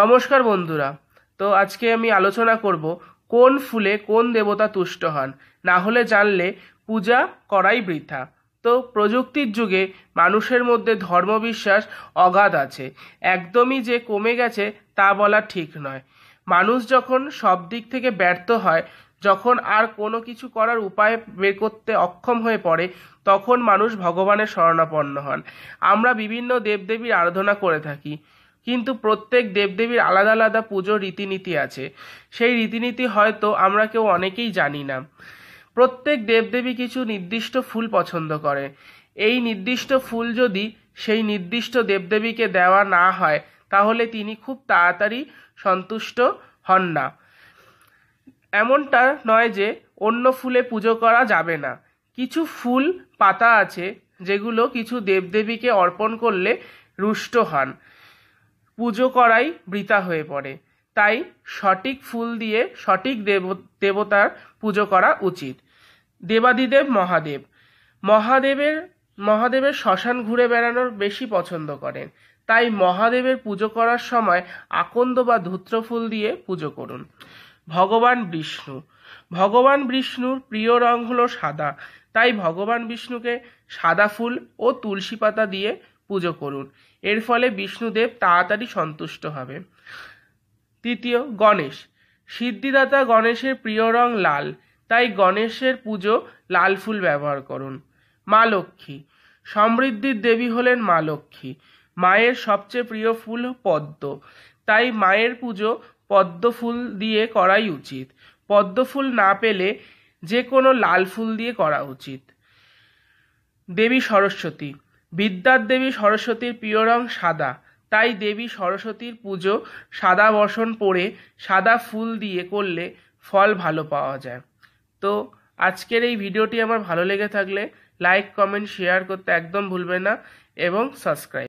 নমস্কার বন্ধুরা তো আজকে আমি আলোচনা করব কোন ফুলে কোন দেবতা তুষ্ট হন না হলে জানলে পূজা করাই বৃথা তো প্রযুক্তির যুগে মানুষের মধ্যে ধর্মবিশ্বাস অগাধ আছে একদমই যে কমে গেছে তা বলা ঠিক নয় মানুষ যখন সব দিক থেকে ব্যর্থ হয় যখন আর কোনো কিছু করার উপায় বের করতে অক্ষম হয়ে পড়ে তখন মানুষ ভগবানের শরণাপন্ন হন আমরা বিভিন্ন দেবদেবীর আরাধনা করে থাকি কিন্তু প্রত্যেক দেবদেবীর আলাদা আলাদা পুজোর রীতিনীতি আছে সেই রীতিনীতি হয়তো আমরা কেউ অনেকেই জানি না প্রত্যেক দেবদেবী কিছু নির্দিষ্ট ফুল পছন্দ করে এই নির্দিষ্ট ফুল যদি সেই নির্দিষ্ট দেবদেবীকে দেওয়া না হয় তাহলে তিনি খুব তাড়াতাড়ি সন্তুষ্ট হন না এমনটা নয় যে অন্য ফুলে পুজো করা যাবে না কিছু ফুল পাতা আছে যেগুলো কিছু দেবদেবীকে অর্পণ করলে রুষ্ট হন পুজো করাই বৃথা হয়ে পড়ে তাই সঠিক ফুল দিয়ে সঠিক দেব দেবতার পুজো করা উচিত দেবাদিদেব মহাদেব মহাদেবের মহাদেবের শ্মশান ঘুরে বেড়ানোর বেশি পছন্দ করেন তাই মহাদেবের পুজো করার সময় আকন্দ বা ধূত্র ফুল দিয়ে পুজো করুন ভগবান বিষ্ণু ভগবান বিষ্ণুর প্রিয় রং হলো সাদা তাই ভগবান বিষ্ণুকে সাদা ফুল ও তুলসী পাতা দিয়ে পুজো করুন এর ফলে বিষ্ণুদেব তাড়াতাড়ি সন্তুষ্ট হবে তৃতীয় গণেশ সিদ্ধিদাতা গণেশের প্রিয় রং লাল তাই গণেশের পুজো লাল ফুল ব্যবহার করুন মা লক্ষ্মী সমৃদ্ধির দেবী হলেন মা লক্ষ্মী মায়ের সবচেয়ে প্রিয় ফুল পদ্ম তাই মায়ের পুজো পদ্ম ফুল দিয়ে করাই উচিত পদ্ম ফুল না পেলে যে কোনো লাল ফুল দিয়ে করা উচিত দেবী সরস্বতী বিদ্যার দেবী সরস্বতীর প্রিয় রং সাদা তাই দেবী সরস্বতীর পুজো সাদা বসন পরে সাদা ফুল দিয়ে করলে ফল ভালো পাওয়া যায় তো আজকের এই ভিডিওটি আমার ভালো লেগে থাকলে লাইক কমেন্ট শেয়ার করতে একদম ভুলবেন না এবং সাবস্ক্রাইব